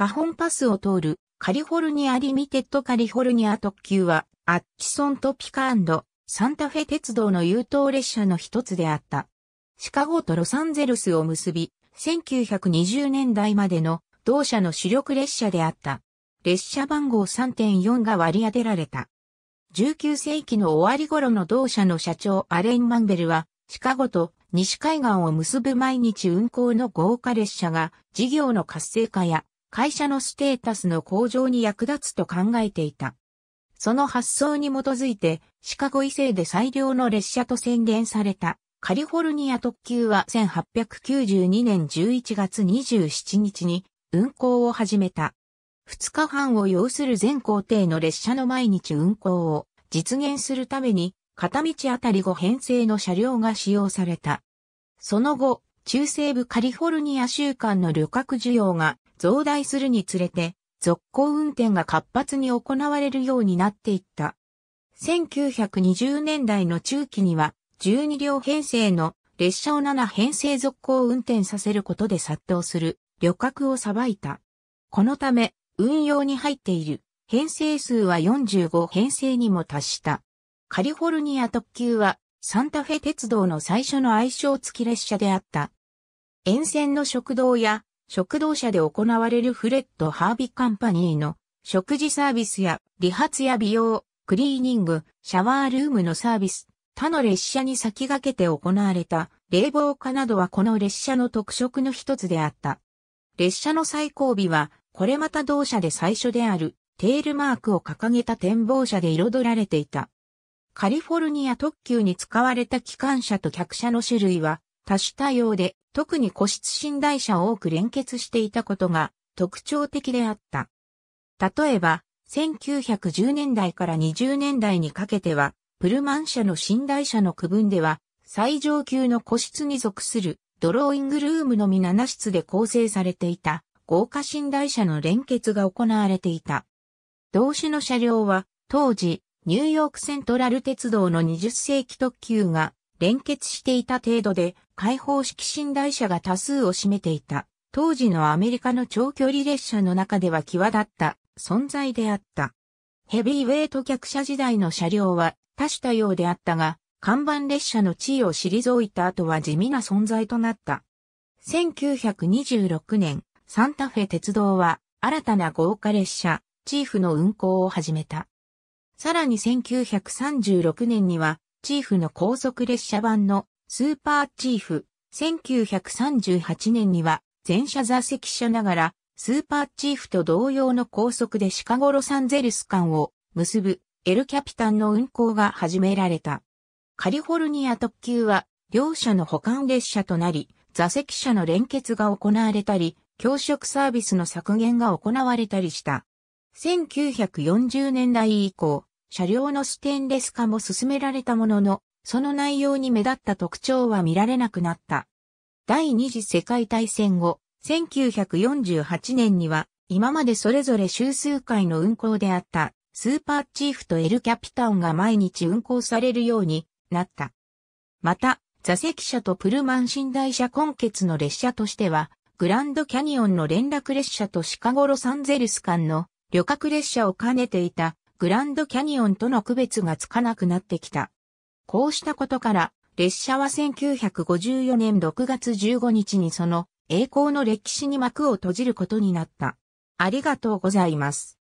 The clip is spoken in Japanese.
カホンパスを通るカリフォルニアリミテッドカリフォルニア特急はアッチソントピカサンタフェ鉄道の優等列車の一つであった。シカゴとロサンゼルスを結び、1920年代までの同社の主力列車であった。列車番号3.4が割り当てられた。19世紀の終わり頃の同社の社長アレン・マンベルは、シカゴと西海岸を結ぶ毎日運行の豪華列車が事業の活性化や会社のステータスの向上に役立つと考えていた。その発想に基づいて、シカゴ異西で最良の列車と宣言された、カリフォルニア特急は1892年11月27日に運行を始めた。2日半を要する全行程の列車の毎日運行を実現するために、片道あたり5編成の車両が使用された。その後、中西部カリフォルニア州間の旅客需要が増大するにつれて、続行運転が活発に行われるようになっていった。1920年代の中期には、12両編成の列車を7編成続行運転させることで殺到する旅客をさばいた。このため、運用に入っている編成数は45編成にも達した。カリフォルニア特急はサンタフェ鉄道の最初の愛称付き列車であった。沿線の食堂や食堂車で行われるフレッド・ハービーカンパニーの食事サービスや理髪や美容、クリーニング、シャワールームのサービス、他の列車に先駆けて行われた冷房化などはこの列車の特色の一つであった。列車の最後尾は、これまた同社で最初であるテールマークを掲げた展望車で彩られていた。カリフォルニア特急に使われた機関車と客車の種類は多種多様で、特に個室寝台車を多く連結していたことが特徴的であった。例えば、1910年代から20年代にかけては、プルマン社の寝台車の区分では、最上級の個室に属するドローイングルームのみ7室で構成されていた豪華寝台車の連結が行われていた。同種の車両は当時ニューヨークセントラル鉄道の20世紀特急が連結していた程度で、開放式寝台車が多数を占めていた。当時のアメリカの長距離列車の中では際立った存在であった。ヘビーウェイト客車時代の車両は多種多様であったが、看板列車の地位を退いた後は地味な存在となった。1926年、サンタフェ鉄道は新たな豪華列車、チーフの運行を始めた。さらに1936年にはチーフの高速列車版のスーパーチーフ。1938年には全車座席車ながらスーパーチーフと同様の高速でシカゴロサンゼルス間を結ぶエルキャピタンの運行が始められた。カリフォルニア特急は両社の保管列車となり、座席車の連結が行われたり、教職サービスの削減が行われたりした。1940年代以降、車両のステンレス化も進められたものの、その内容に目立った特徴は見られなくなった。第二次世界大戦後、1948年には、今までそれぞれ週数回の運行であった、スーパーチーフとエルキャピタンが毎日運行されるようになった。また、座席車とプルマン寝台車根結の列車としては、グランドキャニオンの連絡列車とシカゴロサンゼルス間の旅客列車を兼ねていたグランドキャニオンとの区別がつかなくなってきた。こうしたことから、列車は1954年6月15日にその栄光の歴史に幕を閉じることになった。ありがとうございます。